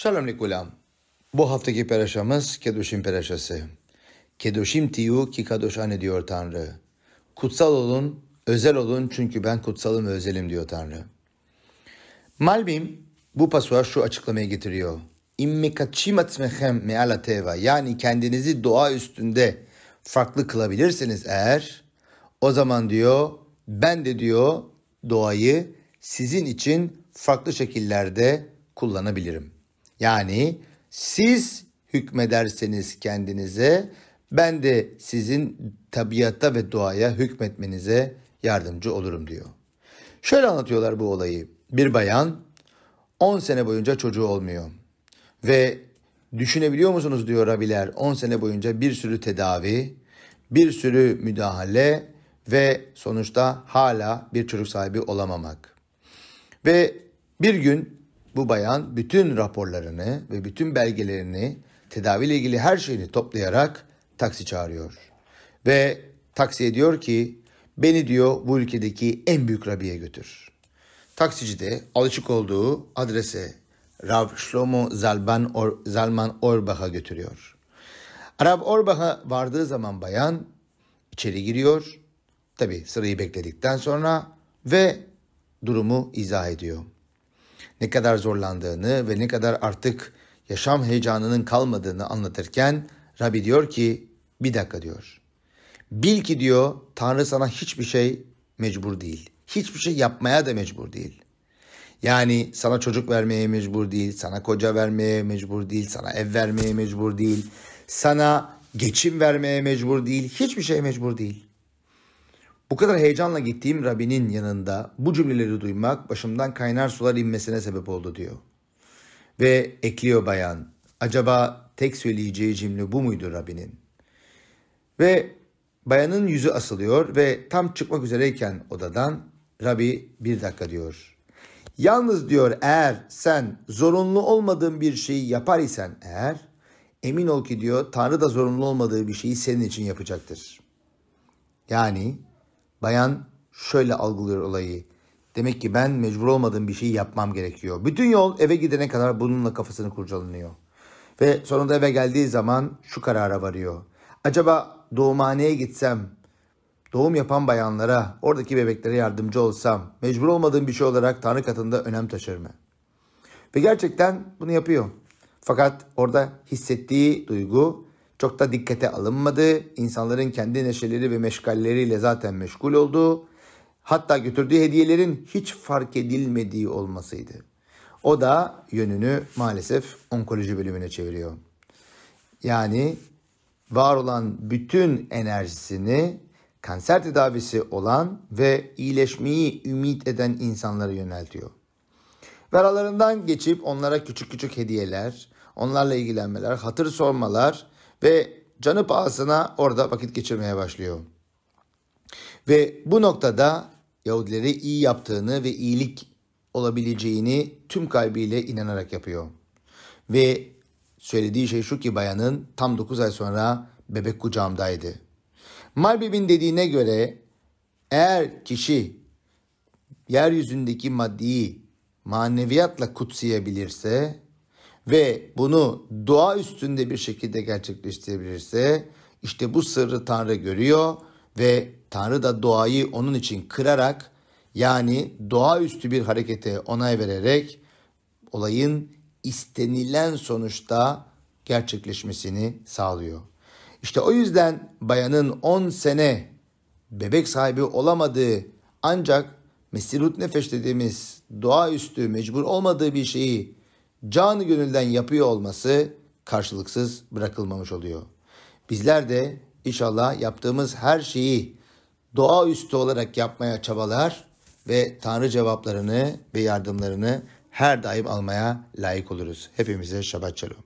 Shalom Likulam. Bu haftaki peraşamız Kedoşim peraşası. Kedoşim tiyu ki kadoşan diyor Tanrı. Kutsal olun, özel olun çünkü ben kutsalım ve özelim diyor Tanrı. Malbim bu pasuğa şu açıklamayı getiriyor. İmme kaçim atmechem meala teva. Yani kendinizi doğa üstünde farklı kılabilirsiniz eğer o zaman diyor ben de diyor doğayı sizin için farklı şekillerde kullanabilirim. Yani siz hükmederseniz kendinize ben de sizin tabiatta ve doğaya hükmetmenize yardımcı olurum diyor. Şöyle anlatıyorlar bu olayı. Bir bayan 10 sene boyunca çocuğu olmuyor. Ve düşünebiliyor musunuz diyor rabiler 10 sene boyunca bir sürü tedavi, bir sürü müdahale ve sonuçta hala bir çocuk sahibi olamamak. Ve bir gün bu bayan bütün raporlarını ve bütün belgelerini tedaviyle ilgili her şeyini toplayarak taksi çağırıyor. Ve taksiye diyor ki beni diyor bu ülkedeki en büyük rabiye götür. Taksici de alışık olduğu adrese Rav Shlomo Zalman, Or Zalman Orbach'a götürüyor. Arab Orbach'a vardığı zaman bayan içeri giriyor. Tabi sırayı bekledikten sonra ve durumu izah ediyor ne kadar zorlandığını ve ne kadar artık yaşam heyecanının kalmadığını anlatırken Rabbi diyor ki bir dakika diyor. Bil ki diyor Tanrı sana hiçbir şey mecbur değil. Hiçbir şey yapmaya da mecbur değil. Yani sana çocuk vermeye mecbur değil, sana koca vermeye mecbur değil, sana ev vermeye mecbur değil, sana geçim vermeye mecbur değil, hiçbir şey mecbur değil. Bu kadar heyecanla gittiğim Rabbinin yanında bu cümleleri duymak başımdan kaynar sular inmesine sebep oldu diyor. Ve ekliyor bayan, acaba tek söyleyeceği cümle bu muydu Rabbinin? Ve bayanın yüzü asılıyor ve tam çıkmak üzereyken odadan Rabbi bir dakika diyor. Yalnız diyor eğer sen zorunlu olmadığın bir şeyi yapar isen eğer emin ol ki diyor Tanrı da zorunlu olmadığı bir şeyi senin için yapacaktır. Yani Bayan şöyle algılıyor olayı. Demek ki ben mecbur olmadığım bir şeyi yapmam gerekiyor. Bütün yol eve gidene kadar bununla kafasını kurcalanıyor. Ve sonunda eve geldiği zaman şu karara varıyor. Acaba doğumhaneye gitsem, doğum yapan bayanlara, oradaki bebeklere yardımcı olsam, mecbur olmadığım bir şey olarak Tanrı katında önem taşır mı? Ve gerçekten bunu yapıyor. Fakat orada hissettiği duygu çok da dikkate alınmadı. İnsanların kendi neşeleri ve meşgalleriyle zaten meşgul olduğu, hatta götürdüğü hediyelerin hiç fark edilmediği olmasıydı. O da yönünü maalesef onkoloji bölümüne çeviriyor. Yani var olan bütün enerjisini kanser tedavisi olan ve iyileşmeyi ümit eden insanlara yöneltiyor. Ve aralarından geçip onlara küçük küçük hediyeler, onlarla ilgilenmeler, hatır sormalar ve canı pahasına orada vakit geçirmeye başlıyor. Ve bu noktada Yahudileri iyi yaptığını ve iyilik olabileceğini tüm kalbiyle inanarak yapıyor. Ve söylediği şey şu ki bayanın tam 9 ay sonra bebek kucağımdaydı. Malbib'in dediğine göre eğer kişi yeryüzündeki maddiyi maneviyatla kutsayabilirse ve bunu dua üstünde bir şekilde gerçekleştirebilirse işte bu sırrı Tanrı görüyor ve Tanrı da doğayı onun için kırarak yani doğaüstü bir harekete onay vererek olayın istenilen sonuçta gerçekleşmesini sağlıyor. İşte o yüzden bayanın 10 sene bebek sahibi olamadığı ancak mesirut Nefes dediğimiz doğaüstü mecbur olmadığı bir şeyi canı gönülden yapıyor olması karşılıksız bırakılmamış oluyor. Bizler de inşallah yaptığımız her şeyi doğa üstü olarak yapmaya çabalar ve Tanrı cevaplarını ve yardımlarını her daim almaya layık oluruz. Hepimize şabat çalım.